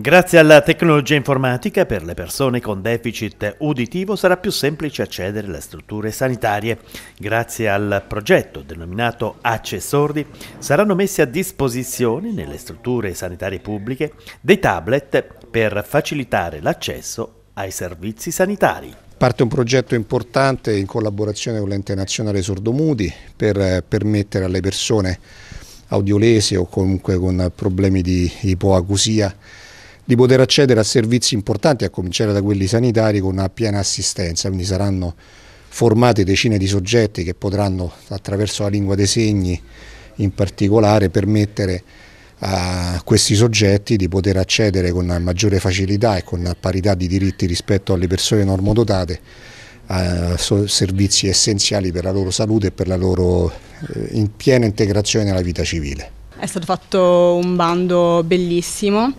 Grazie alla tecnologia informatica per le persone con deficit uditivo sarà più semplice accedere alle strutture sanitarie. Grazie al progetto denominato Accessordi saranno messi a disposizione nelle strutture sanitarie pubbliche dei tablet per facilitare l'accesso ai servizi sanitari. Parte un progetto importante in collaborazione con l'ente nazionale Sordomudi per eh, permettere alle persone audiolesi o comunque con problemi di ipoacusia di poter accedere a servizi importanti, a cominciare da quelli sanitari, con una piena assistenza, quindi saranno formate decine di soggetti che potranno, attraverso la lingua dei segni in particolare, permettere a questi soggetti di poter accedere con maggiore facilità e con parità di diritti rispetto alle persone normodotate a servizi essenziali per la loro salute e per la loro eh, in piena integrazione nella vita civile. È stato fatto un bando bellissimo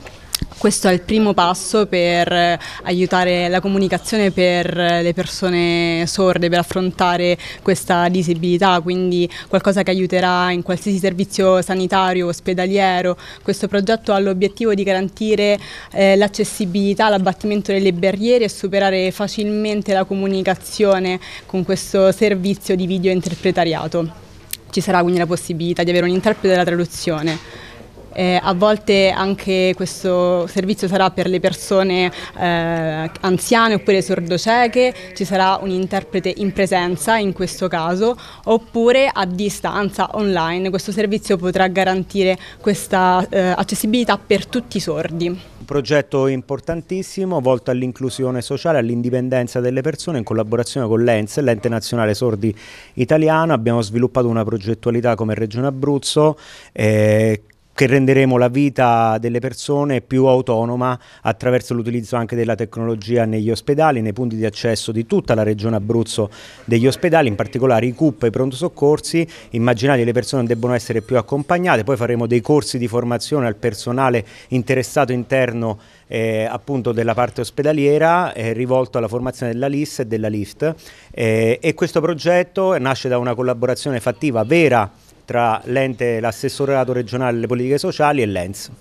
questo è il primo passo per eh, aiutare la comunicazione per eh, le persone sorde, per affrontare questa disabilità, quindi qualcosa che aiuterà in qualsiasi servizio sanitario, ospedaliero. Questo progetto ha l'obiettivo di garantire eh, l'accessibilità, l'abbattimento delle barriere e superare facilmente la comunicazione con questo servizio di video interpretariato. Ci sarà quindi la possibilità di avere un interprete della traduzione. Eh, a volte anche questo servizio sarà per le persone eh, anziane oppure sordocieche, ci sarà un interprete in presenza in questo caso, oppure a distanza online. Questo servizio potrà garantire questa eh, accessibilità per tutti i sordi. Un progetto importantissimo volto all'inclusione sociale, all'indipendenza delle persone in collaborazione con l'ENS, l'ente nazionale sordi italiano. Abbiamo sviluppato una progettualità come Regione Abruzzo eh, che renderemo la vita delle persone più autonoma attraverso l'utilizzo anche della tecnologia negli ospedali, nei punti di accesso di tutta la regione Abruzzo degli ospedali, in particolare i CUP e i pronto soccorsi, immaginate le persone debbono essere più accompagnate, poi faremo dei corsi di formazione al personale interessato interno eh, appunto della parte ospedaliera eh, rivolto alla formazione della LIS e della LIFT eh, e questo progetto nasce da una collaborazione fattiva vera tra l'ente, l'assessorato regionale delle politiche sociali e l'ENS.